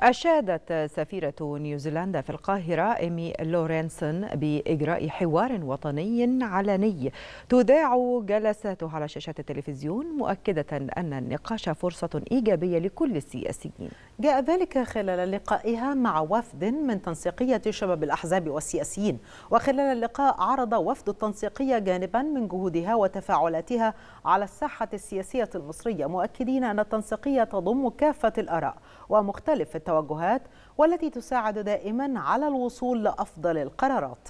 أشادت سفيرة نيوزيلندا في القاهرة إيمي لورينسون بإجراء حوار وطني علني تذاع جلساته على شاشات التلفزيون مؤكدة أن النقاش فرصة إيجابية لكل السياسيين جاء ذلك خلال لقائها مع وفد من تنسيقية شباب الأحزاب والسياسيين وخلال اللقاء عرض وفد التنسيقية جانبا من جهودها وتفاعلاتها على الساحة السياسية المصرية مؤكدين أن التنسيقية تضم كافة الآراء ومختلف التوجهات والتي تساعد دائما على الوصول لأفضل القرارات